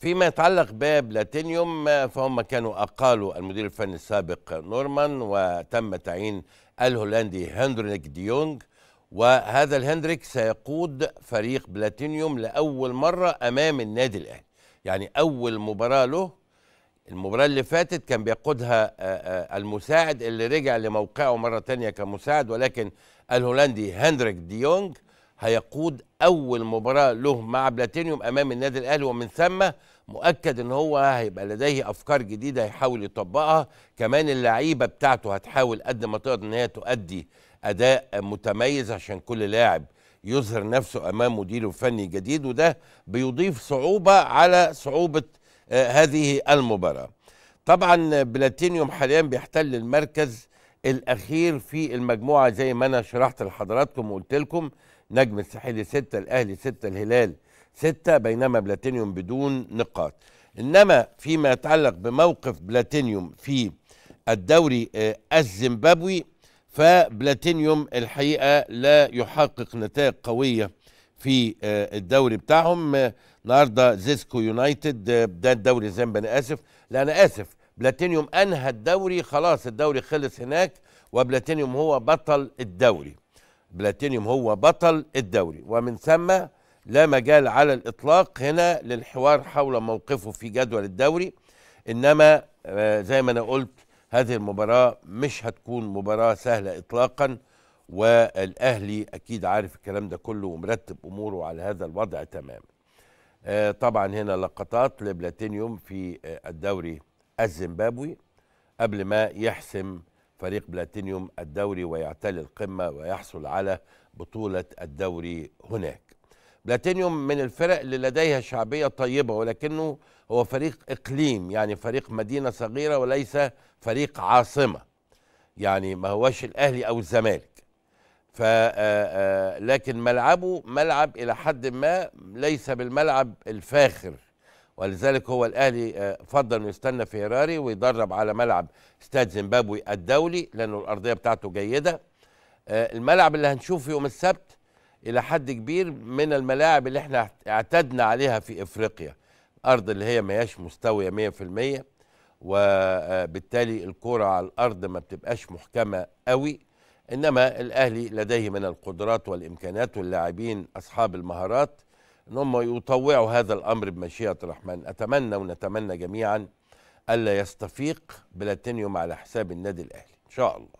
فيما يتعلق ببلاتينيوم فهم كانوا أقالوا المدير الفني السابق نورمان وتم تعيين الهولندي هندريك ديونج وهذا الهندريك سيقود فريق بلاتينيوم لأول مرة أمام النادي الأهلي يعني أول مباراة له المباراة اللي فاتت كان بيقودها آه، آه، المساعد اللي رجع لموقعه مرة تانية كمساعد ولكن الهولندي هندريك ديونج دي هيقود اول مباراه له مع بلاتينيوم امام النادي الاهلي ومن ثم مؤكد ان هو هيبقى لديه افكار جديده هيحاول يطبقها كمان اللعيبه بتاعته هتحاول قد ما تقدر ان هي تؤدي اداء متميز عشان كل لاعب يظهر نفسه امام مديره الفني الجديد وده بيضيف صعوبه على صعوبه آه، هذه المباراه طبعا بلاتينيوم حاليا بيحتل المركز الاخير في المجموعه زي ما انا شرحت لحضراتكم وقلت لكم نجم الساحلي ستة الاهلي ستة الهلال ستة بينما بلاتينيوم بدون نقاط انما فيما يتعلق بموقف بلاتينيوم في الدوري آه، الزيمبابوي فبلاتينيوم الحقيقه لا يحقق نتائج قويه في آه، الدوري بتاعهم آه، النهارده زيسكو يونايتد ده الدوري الزنبي انا اسف لا انا اسف بلاتينيوم انهى الدوري خلاص الدوري خلص هناك وبلاتينيوم هو بطل الدوري بلاتينيوم هو بطل الدوري ومن ثم لا مجال على الاطلاق هنا للحوار حول موقفه في جدول الدوري انما آه، زي ما انا قلت هذه المباراه مش هتكون مباراه سهله اطلاقا والاهلي اكيد عارف الكلام ده كله ومرتب اموره على هذا الوضع تماما آه، طبعا هنا لقطات لبلاتينيوم في آه، الدوري الزيمبابوي قبل ما يحسم فريق بلاتينيوم الدوري ويعتلي القمة ويحصل على بطولة الدوري هناك بلاتينيوم من الفرق اللي لديها شعبية طيبة ولكنه هو فريق إقليم يعني فريق مدينة صغيرة وليس فريق عاصمة يعني ما هوش الأهلي أو الزمالك ف آه، آه، لكن ملعبه ملعب إلى حد ما ليس بالملعب الفاخر ولذلك هو الاهلي آه، فضل انه يستنى فيراري ويدرب على ملعب استاد زيمبابوي الدولي لانه الارضيه بتاعته جيده آه، الملعب اللي هنشوفه يوم السبت الى حد كبير من الملاعب اللي احنا اعتدنا عليها في افريقيا ارض اللي هي ما هياش مستويه 100% وبالتالي آه، الكرة على الارض ما بتبقاش محكمه قوي انما الاهلي لديه من القدرات والامكانات واللاعبين اصحاب المهارات ان هم يطوعوا هذا الامر بمشيئه الرحمن اتمنى ونتمنى جميعا الا يستفيق بلاتينيوم على حساب النادي الاهلي ان شاء الله